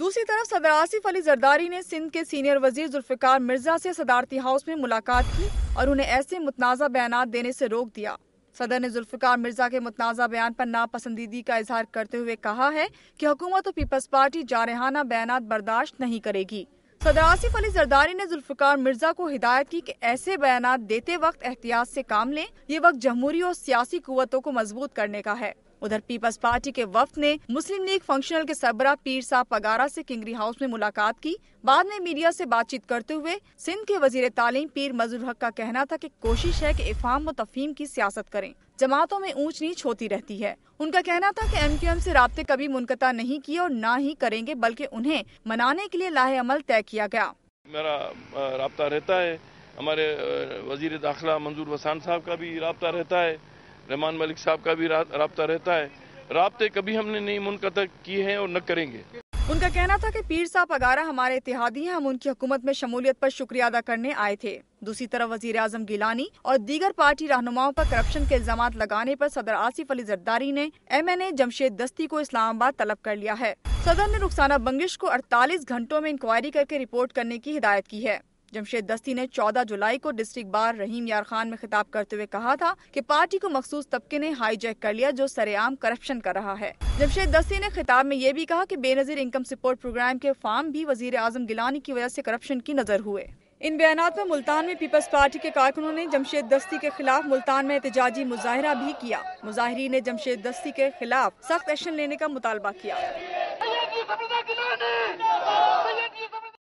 दूसरी तरफ सदर आसिफ अली जरदारी ने सिंध के सीनियर वजीर जुल्फिकार मिर्जा से सदारती हाउस में मुलाकात की और उन्हें ऐसे मुतनाज़ा बयान देने से रोक दिया सदर ने जुल्फिकार मिर्जा के मुतनाज़ा बयान पर नापसंदीदगी का इजहार करते हुए कहा है कि हुकूमत और पीपल्स पार्टी जारहाना बयान बर्दाश्त नहीं करेगी सदर आसिफ अली जरदारी ने जुल्फिकार मिर्जा को हिदायत की कि ऐसे बयान देते वक्त एहतियात से काम लें ये वक्त जमहूरी और सियासी कुतों को मजबूत करने का है उधर पीपल्स पार्टी के वफ्त ने मुस्लिम लीग फंक्शनल के सबरा पीर साहब पगारा से किंगरी हाउस में मुलाकात की बाद में मीडिया से बातचीत करते हुए सिंध के वजीर तालीम पीर मजूर हक का कहना था कि कोशिश है कि इफाम व तफीम की सियासत करें जमातों में ऊंच नीच होती रहती है उनका कहना था कि एम ऐसी रबते कभी मुनकता नहीं किए और न ही करेंगे बल्कि उन्हें मनाने के लिए लाहे अमल तय किया गया मेरा रहता है हमारे वजीर दाखिला मंजूर वसान साहब का भी रहता है रहमान मलिक साहब का भी रहा रहता है रबते कभी हमने नहीं मुनकत किए हैं और न करेंगे उनका कहना था कि पीर साहब अगारा हमारे इतिहादी हैं हम उनकी हुकूमत में शमूलियत पर शुक्रिया अदा करने आए थे दूसरी तरफ वजीर आजम गिलानी और दीगर पार्टी रहनुमाओं पर करप्शन के इल्जाम लगाने पर सदर आसिफ अली जरदारी ने एम एन ए जमशेद दस्ती को इस्लामाबाद तलब कर लिया है सदर ने रुखसाना बंगिश को अड़तालीस घंटों में इंक्वायरी करके रिपोर्ट करने की हिदायत की है जमशेद दस्ती ने 14 जुलाई को डिस्ट्रिक्ट बार रहीम यार खान में खिताब करते हुए कहा था कि पार्टी को मखसूस तबके ने हाईजैक कर लिया जो सरेआम करप्शन कर रहा है जमशेद दस्ती ने खिताब में ये भी कहा कि बेनजीर इनकम सपोर्ट प्रोग्राम के फार्म भी वजीर आजम गिलानी की वजह से करप्शन की नजर हुए इन बयान में मुल्तान में पीपल्स पार्टी के कारकुनों ने जमशेद दस्ती के खिलाफ मुल्तान में एहतजाजी मुजाहरा भी किया मुजाहरी ने जमशेद दस्ती के खिलाफ सख्त एक्शन लेने का मुतालबा किया